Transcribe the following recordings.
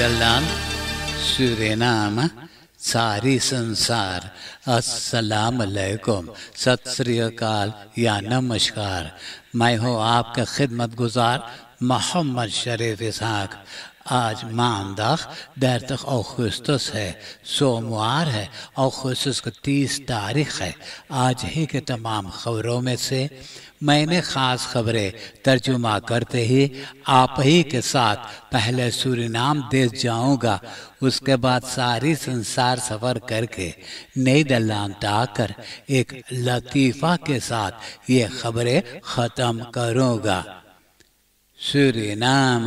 Nederland, नाम सारी संसार अस्सलाम अलैकुम सत श्रीकाल या नमस्कार मैं हूँ आपका खिदमत गुजार मोहम्मद शरीफ इसहाक आज maandag 30 अगस्त है सोमवार है अगस्त की तीस तारीख है आज ही के तमाम खबरों में से मैंने ख़ास खबरें तर्जुमा करते ही आप ही के साथ पहले सूरीनाम देश जाऊंगा उसके बाद सारी संसार सफ़र करके नई दलान आकर एक लतीफ़ा के साथ ये खबरें ख़त्म करूंगा सूरीनाम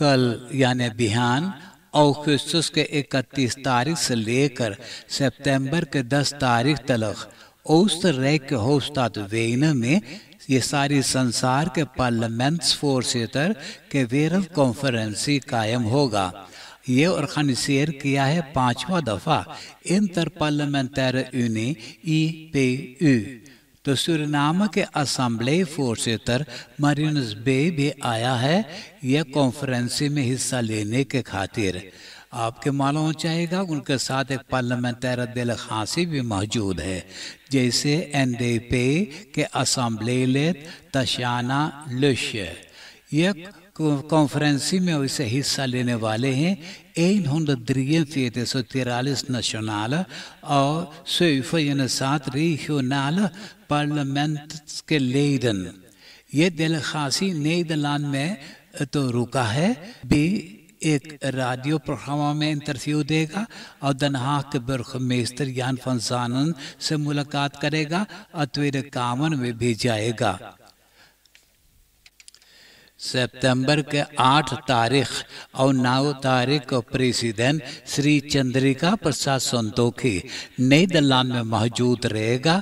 कल यानी बिहान और क्रिस्तुस के 31 तारीख से लेकर सितंबर के 10 तारीख तक औस्त रैक होस्ताद वेन में ये सारी संसार के पार्लियामेंट्स फोर सीटर के वेरल कॉन्फ्रेंसी कायम होगा ये और शेयर किया है पांचवा दफा इंटर पार्लियामेंटर यूनी ई पे यू तो सुरनाम के असम्बले तर मरीनस बे भी आया है यह कॉन्फ्रेंस में हिस्सा लेने के खातिर आपके मालूम चाहेगा उनके साथ एक पार्लियामेंटर दिल खांसी भी मौजूद है जैसे एन डे पे के असम्बले तशाना लुश यह कॉन्फ्रेंसी में उसे हिस्सा लेने वाले हैं एन तिरालीस और nationale सात 707 पार्लियामेंट के leden. ये नई दलान में तो रुका है भी एक रेडियो प्रोग्राम में इंटरव्यू देगा और दनहा के बुरखमेस्तर यान फंसानन से मुलाकात करेगा और त्वेरे कामन में भी जाएगा सितंबर के आठ तारीख और नौ तारीख को प्रेसिडेंट श्री चंद्रिका प्रसाद संतोखी नई दलान में मौजूद रहेगा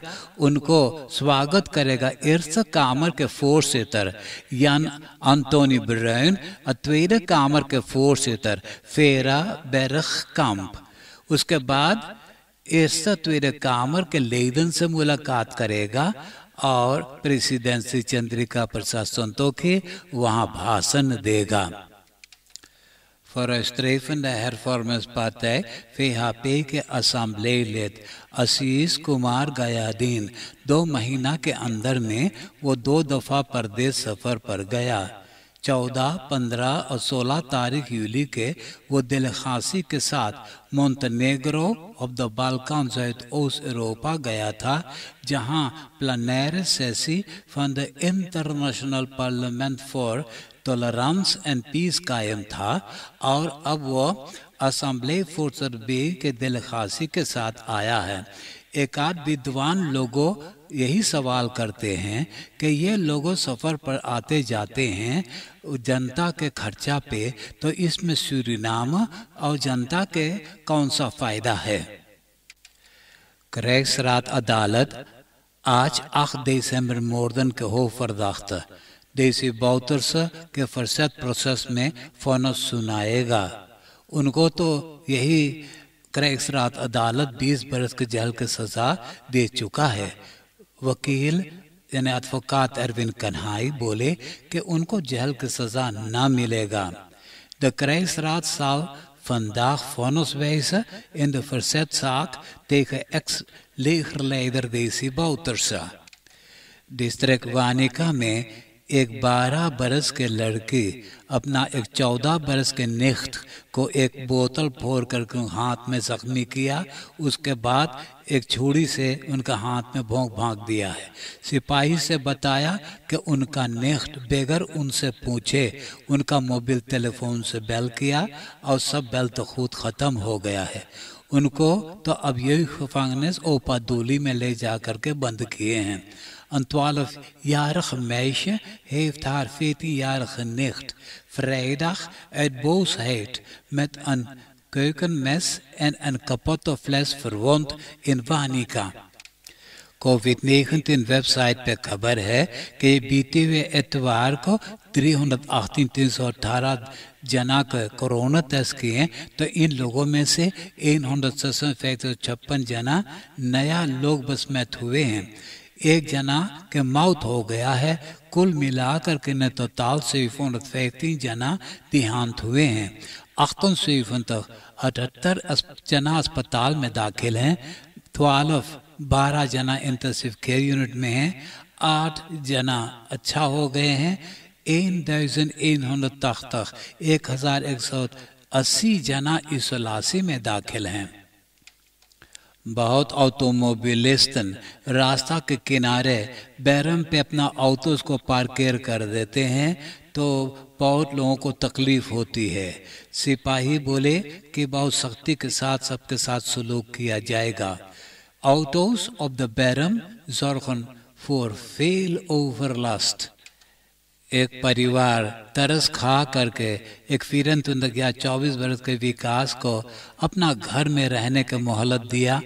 उनको स्वागत करेगा इर्स कामर के फोर सीटर यान अंतोनी ब्रेन अत्वेर कामर के फोर सीटर फेरा बेरख कैंप उसके बाद इर्स तवेर कामर के लेदन से मुलाकात करेगा और प्रेसिडेंसी चंद्रिका प्रसाद संतोखी वहां भाषण देगा Vooruitstrevende hervormingspartij पे के लेत आशीष कुमार गया गयादीन दो महीना के अंदर में वो दो दफ़ा प्रदेश सफर पर गया चौदह पंद्रह और सोलह तारीख यूली के वो दिलखासी के साथ मोन्तनेग्रो ऑफ द बालकान सहित ओस यूरोपा गया था जहाँ प्लानर सेसी from the International Parliament for Tolerance and Peace कायम था और अब वो असम्बली फोर्सर बी के दिलखासी के साथ आया है एकाध विद्वान लोगों यही सवाल करते हैं कि ये लोगों सफ़र पर आते जाते हैं जनता के खर्चा पे तो इसमें सूरीनाम और जनता के कौन सा फ़ायदा है क्रैक्स रात अदालत आज दिसंबर मोर्दन के हो फरदाख्त देसी बौतरस के फरसत प्रोसेस में फोनस सुनाएगा उनको तो यही क्राइस्रात अदालत 20 बरस की जेल की सजा दे चुका है वकील यानी अदफकात अरविंद कन्हाई बोले कि उनको जेल की सजा ना मिलेगा द क्राइस्रात साल vandaag vonniswijzen in de verzetzaak tegen ex-legerleider Desi Bouterse. District Wanica में एक बारह बरस के लड़के अपना एक चौदह बरस के नेख्त को एक बोतल फोड़ कर हाथ में जख्मी किया उसके बाद एक छुड़ी से उनका हाथ में भोंक भाग दिया है सिपाही से बताया कि उनका नेख्त बगैर उनसे पूछे उनका मोबाइल टेलीफोन से बैल किया और सब बैल तो खुद ख़त्म हो गया है उनको तो अब यही ओपा ओपादोली में ले जा करके बंद किए हैं Een twaalfjarige meisje heeft haar veertienjarige nicht vrijdag uit boosheid met een keukenmes en een kapotte fles verwond in Wanika. COVID-19 website per kabar hai ke bite hue 318 janak corona test kiye to in logo 156 jana naya log basmet hue एक जना के मौत हो गया है कुल मिलाकर के न तोताल तीन जना देहांत हुए हैं अख्तन सेफन तक तो अठहत्तर जना अस्पताल में दाखिल हैं तोलफ बारह जना इंटेंसिव केयर यूनिट में हैं आठ जना अच्छा हो गए हैं एन दर्जन एन तख्त एक हज़ार एक सौ अस्सी जना इसलासी में दाखिल हैं बहुत ऑटोमोबिलिस्टन रास्ता के किनारे बैरम पे अपना ऑटोस को पार्केर कर देते हैं तो बहुत लोगों को तकलीफ होती है सिपाही बोले कि बहुत सख्ती के साथ सबके साथ सलूक किया जाएगा आउटोस ऑफ द बैरम जोरखन फॉर फेल ओवर लास्ट एक परिवार तरस खा करके एक फिरन तुंदकिया चौबीस वर्ष के विकास को अपना घर में रहने के मोहलत दिया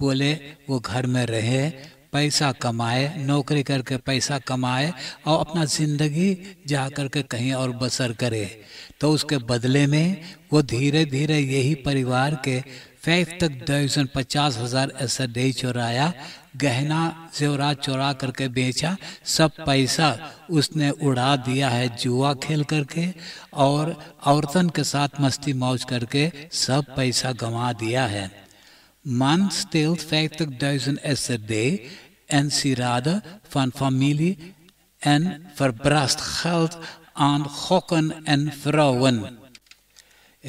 बोले वो घर में रहे पैसा कमाए नौकरी करके पैसा कमाए और अपना ज़िंदगी जा कर के कहीं और बसर करे तो उसके बदले में वो धीरे धीरे यही परिवार के फैफ तक दो पचास हज़ार ऐसा डे चुराया गहना जेवरात चुरा करके बेचा सब पैसा उसने उड़ा दिया है जुआ खेल करके और औरतन के साथ मस्ती मौज करके सब पैसा गंवा दिया है मन स्टिल डे एन सी राद फन फॉमिली एन फर ब्रास्ट हेल्थ ऑन हॉकन एन फ्रोवन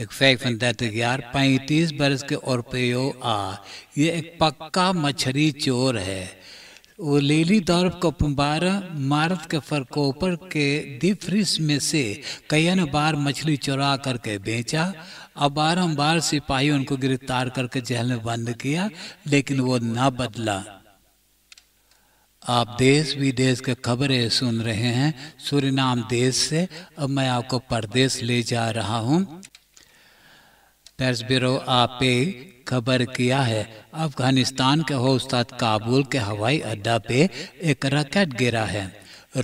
एक फन फंदाते यार पैंतीस बरस के और यो आ ये एक पक्का मछरी चोर है वो लेली दौर कपम्बार मारत के फरकोपर के दिफ्रिस में से कई बार मछली चुरा करके बेचा अब बारम्बार सिपाही उनको गिरफ्तार करके जेल में बंद किया लेकिन वो ना बदला आप देश विदेश के खबरें सुन रहे हैं सूर्यनाम देश से अब मैं आपको परदेश ले जा रहा हूँ प्रेस ब्यूरो आपे खबर किया है अफगानिस्तान के होस्ताद काबुल के हवाई अड्डा पे एक रॉकेट गिरा है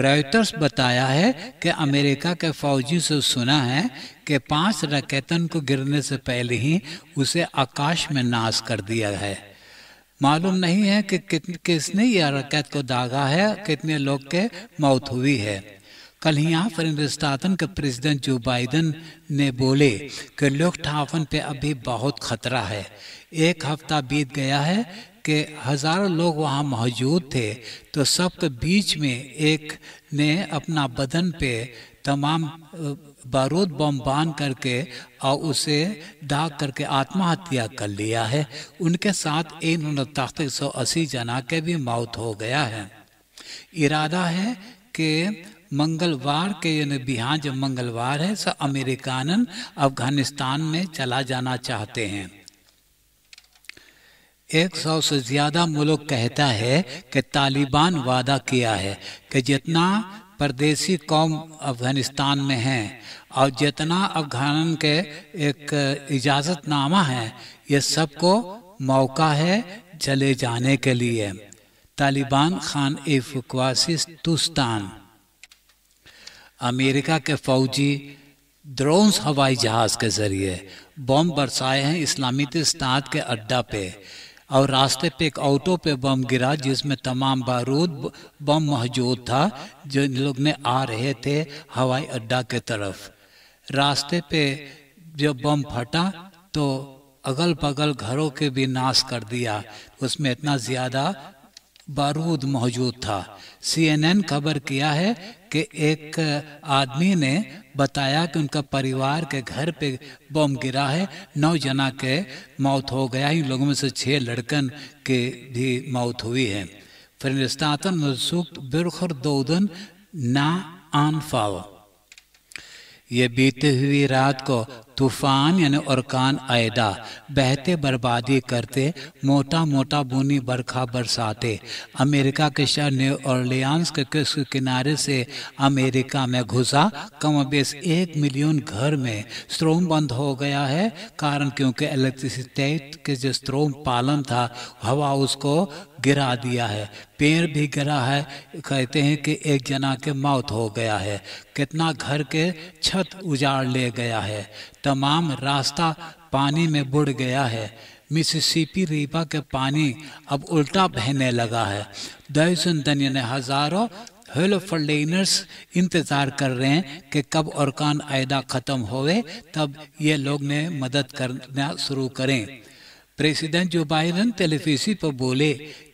रॉयटर्स बताया है कि अमेरिका के फौजी से सुना है कि पांच रकेतन को गिरने से पहले ही उसे आकाश में नाश कर दिया है मालूम नहीं है कि किसने यह रकेत को दागा है कितने लोग के मौत हुई है कल यहाँ पर स्टातन के प्रेसिडेंट जो बाइडन ने बोले कि ठाफन पे अभी बहुत खतरा है एक हफ्ता बीत गया है कि हजारों लोग वहाँ मौजूद थे तो सबके बीच में एक ने अपना बदन पे तमाम बारूद बम बांध करके और उसे दाग करके आत्महत्या कर लिया है उनके साथ इन ताकत सौ अस्सी जना के भी मौत हो गया है इरादा है कि मंगलवार के यानी बिहार जब मंगलवार है सब अमेरिकानन अफगानिस्तान में चला जाना चाहते हैं एक सौ से ज़्यादा मुल्क कहता है कि तालिबान वादा किया है कि जितना परदेसी कौम अफगानिस्तान में है और जितना अफगान के एक इजाज़तनामा है ये सबको मौका है चले जाने के लिए तालिबान खान ए तुस्तान अमेरिका के फौजी ड्रोन्स हवाई जहाज के जरिए बम बरसाए हैं इस्लामी तस्ताद के अड्डा पे और रास्ते पे एक ऑटो पे बम गिरा जिसमें तमाम बारूद बम मौजूद था जो इन लोग ने आ रहे थे हवाई अड्डा के तरफ रास्ते पे जब बम फटा तो अगल बगल घरों के भी नाश कर दिया उसमें इतना ज़्यादा बारूद मौजूद था सीएनएन खबर किया है कि एक आदमी ने बताया कि उनका परिवार के घर पे बम गिरा है नौ जना के मौत हो गया इन लोगों में से छः लड़कन के भी मौत हुई है फिर निस्तातन मनसूख बिरखर दोदन ना आन फाव ये बीती हुई रात को तूफान यानी औरकान आयदा बहते बर्बादी करते मोटा मोटा बूनी बरखा बरसाते अमेरिका के शहर न्यू ऑर्लियंस के किनारे से अमेरिका में घुसा कम बेस एक मिलियन घर में स्ट्रोम बंद हो गया है कारण क्योंकि इलेक्ट्रिसिटी के जो स्ट्रोम पालन था हवा उसको गिरा दिया है पेड़ भी गिरा है कहते हैं कि एक जना के मौत हो गया है कितना घर के छत उजाड़ ले गया है तमाम रास्ता पानी में बुड़ गया है मिसिसिपी रीपा के पानी अब उल्टा बहने लगा है दयसन दन्य ने हज़ारों हेलो फर्लेनर्स इंतज़ार कर रहे हैं कि कब और कान आयदा ख़त्म होवे तब ये लोग ने मदद करना शुरू करें प्रेसिडेंट जो बाइडन टेलीविजन पर बोले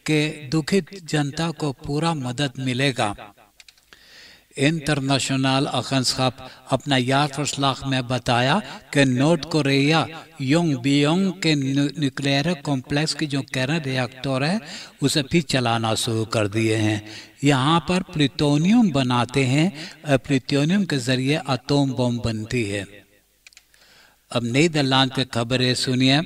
कि दुखित जनता को पूरा मदद मिलेगा इंटरनेशनल अपना यार फसलाख में बताया कि नॉर्थ कोरिया योंग बियोंग के न्यूक्लियर कॉम्प्लेक्स की जो कैरन रिएक्टर है उसे भी चलाना शुरू कर दिए हैं यहाँ पर प्लूटोनियम बनाते हैं और प्लूटोनियम के ज़रिए अटोम बम बनती है अब नई दलान की खबरें सुनिए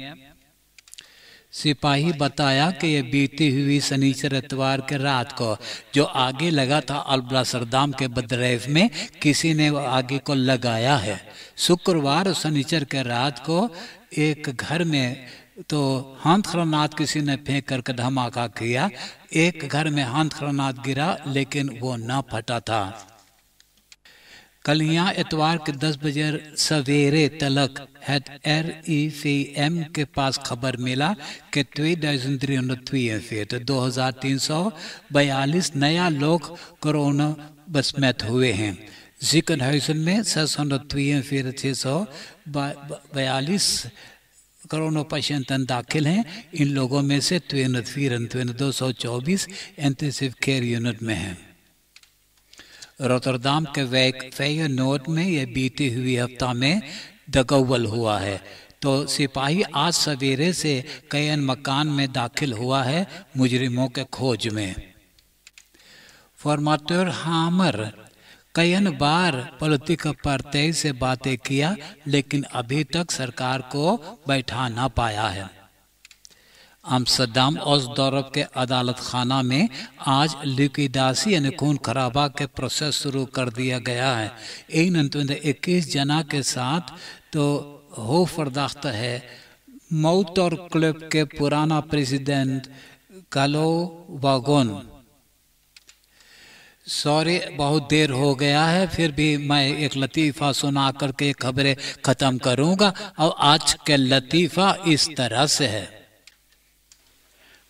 सिपाही बताया कि यह बीती हुई शनिचर एतवार के रात को जो आगे लगा था अलबला सरदाम के बदरेफ़ में किसी ने आगे को लगाया है शुक्रवार और शनिचर के रात को एक घर में तो हाथ खरनाथ किसी ने फेंक करके धमाका किया एक घर में हाथ खरनाथ गिरा लेकिन वो ना फटा था कल यहाँ एतवार के दस बजे सवेरे तलक सी एम के पास खबर मिला कि तो दो हज़ार तीन सौ बयालीस नया लोग कोरोना बसमैत हुए हैं हाउसन में छः सौ बयालीस करोड़ों पेशेंट दाखिल हैं इन लोगों में से त्वेन फीरन दो सौ चौबीस इंटेंसिव केयर यूनिट में हैं रोतरदाम के वैकफेय नोट में यह बीती हुई हफ्ता में दगवल हुआ है तो सिपाही आज सवेरे से कैन मकान में दाखिल हुआ है मुजरिमों के खोज में फॉर्माटर हामर कैन बार पलतिक पार्टी से बातें किया लेकिन अभी तक सरकार को बैठा ना पाया है आमसदाम और दौरब के अदालत खाना में आज लिकिदासी यानी खून खराबा के प्रोसेस शुरू कर दिया गया है तो इन इक्कीस जना के साथ तो हो फरदाख्त है मौत और क्लब के पुराना प्रेसिडेंट कलो वागोन सॉरी बहुत देर हो गया है फिर भी मैं एक लतीफ़ा सुना करके खबरें ख़त्म करूंगा और आज के लतीफ़ा इस तरह से है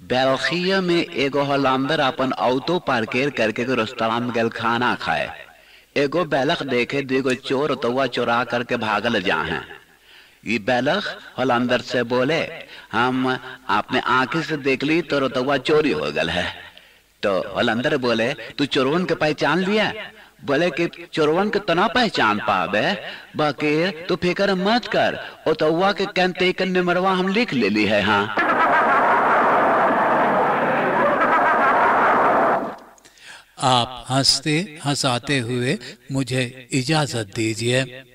बेलखिया में एगो हलाम्बर अपन ऑटो पार्केर करके के रेस्तरा में गल खाना खाए एगो बैलख देखे दुगो चोर तवा चोरा करके भागल जा है ये बैलख हलाम्बर से बोले हम आपने आंखे से देख ली तो रोतवा चोरी हो गल है तो हलंदर बोले तू चोरवन के पहचान लिया बोले कि चोरवन के तो पहचान पावे बाकी तू फिक्र मत कर ओ के कहते मरवा हम लिख ले ली है हाँ आप हंसते हंसाते हुए मुझे इजाज़त दीजिए